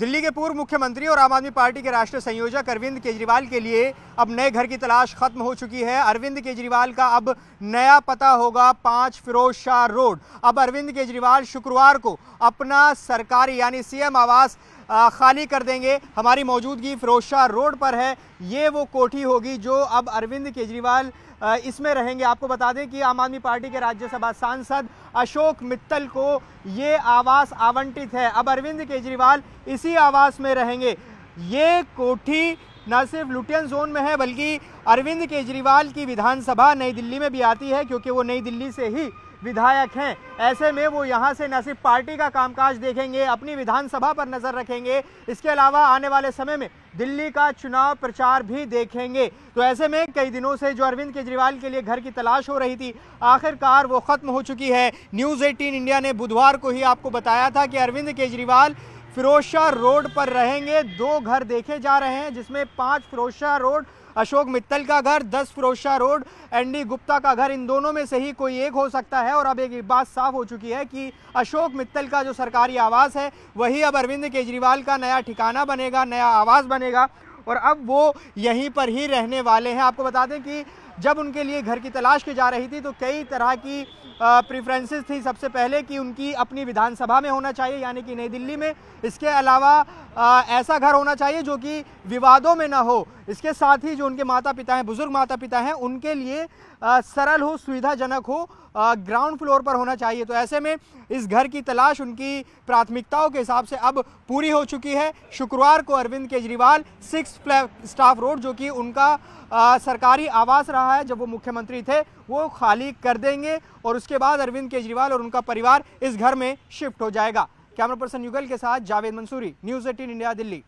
दिल्ली के पूर्व मुख्यमंत्री और आम आदमी पार्टी के राष्ट्रीय संयोजक अरविंद केजरीवाल के लिए अब नए घर की तलाश खत्म हो चुकी है अरविंद केजरीवाल का अब नया पता होगा पांच फिरोज शाह रोड अब अरविंद केजरीवाल शुक्रवार को अपना सरकारी यानी सीएम आवास खाली कर देंगे हमारी मौजूदगी फिरोजशाह रोड पर है ये वो कोठी होगी जो अब अरविंद केजरीवाल इसमें रहेंगे आपको बता दें कि आम आदमी पार्टी के राज्यसभा सांसद अशोक मित्तल को ये आवास आवंटित है अब अरविंद केजरीवाल इसी आवास में रहेंगे ये कोठी न सिर्फ लुटियन जोन में है बल्कि अरविंद केजरीवाल की विधानसभा नई दिल्ली में भी आती है क्योंकि वो नई दिल्ली से ही विधायक हैं ऐसे में वो यहाँ से न सिर्फ पार्टी का कामकाज देखेंगे अपनी विधानसभा पर नज़र रखेंगे इसके अलावा आने वाले समय में दिल्ली का चुनाव प्रचार भी देखेंगे तो ऐसे में कई दिनों से जो अरविंद केजरीवाल के लिए घर की तलाश हो रही थी आखिरकार वो ख़त्म हो चुकी है न्यूज़ एटीन इंडिया ने बुधवार को ही आपको बताया था कि अरविंद केजरीवाल फिरोज शाह रोड पर रहेंगे दो घर देखे जा रहे हैं जिसमें पाँच फिरोज रोड अशोक मित्तल का घर दस Firozshah road N D Gupta का घर इन दोनों में से ही कोई एक हो सकता है और अब एक बात साफ हो चुकी है कि अशोक मित्तल का जो सरकारी आवास है वही अब अरविंद केजरीवाल का नया ठिकाना बनेगा नया आवास बनेगा और अब वो यहीं पर ही रहने वाले हैं आपको बता दें कि जब उनके लिए घर की तलाश की जा रही थी तो कई तरह की प्रिफ्रेंसेस थी सबसे पहले कि उनकी अपनी विधानसभा में होना चाहिए यानी कि नई दिल्ली में इसके अलावा आ, ऐसा घर होना चाहिए जो कि विवादों में ना हो इसके साथ ही जो उनके माता पिता हैं बुज़ुर्ग माता पिता हैं उनके लिए आ, सरल हो सुविधाजनक हो ग्राउंड फ्लोर पर होना चाहिए तो ऐसे में इस घर की तलाश उनकी प्राथमिकताओं के हिसाब से अब पूरी हो चुकी है शुक्रवार को अरविंद केजरीवाल सिक्स स्टाफ रोड जो कि उनका आ, सरकारी आवास रहा कहा है जब वो मुख्यमंत्री थे वो खाली कर देंगे और उसके बाद अरविंद केजरीवाल और उनका परिवार इस घर में शिफ्ट हो जाएगा कैमरा पर्सन युगल के साथ Javed Mansoori news eighteen India Delhi